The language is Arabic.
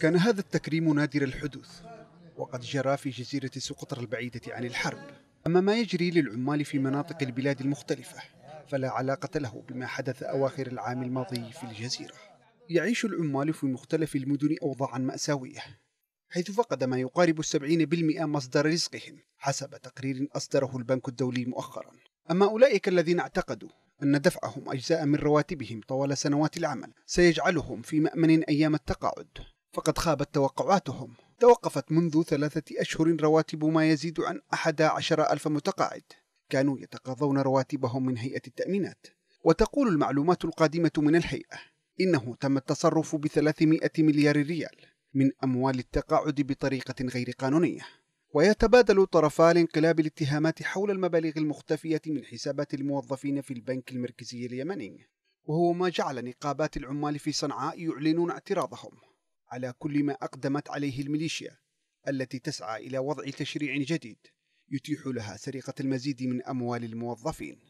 كان هذا التكريم نادر الحدوث وقد جرى في جزيرة سقطرى البعيدة عن الحرب أما ما يجري للعمال في مناطق البلاد المختلفة فلا علاقة له بما حدث أواخر العام الماضي في الجزيرة يعيش العمال في مختلف المدن أوضاعا مأساوية حيث فقد ما يقارب السبعين بالمئة مصدر رزقهم حسب تقرير أصدره البنك الدولي مؤخرا أما أولئك الذين اعتقدوا أن دفعهم أجزاء من رواتبهم طوال سنوات العمل سيجعلهم في مأمن أيام التقاعد فقد خابت توقعاتهم توقفت منذ ثلاثة أشهر رواتب ما يزيد عن أحد عشر ألف متقاعد كانوا يتقاضون رواتبهم من هيئة التأمينات وتقول المعلومات القادمة من الهيئة إنه تم التصرف ب 300 مليار ريال من أموال التقاعد بطريقة غير قانونية ويتبادل طرفا الانقلاب الاتهامات حول المبالغ المختفية من حسابات الموظفين في البنك المركزي اليمني وهو ما جعل نقابات العمال في صنعاء يعلنون اعتراضهم على كل ما أقدمت عليه الميليشيا التي تسعى إلى وضع تشريع جديد يتيح لها سرقة المزيد من أموال الموظفين.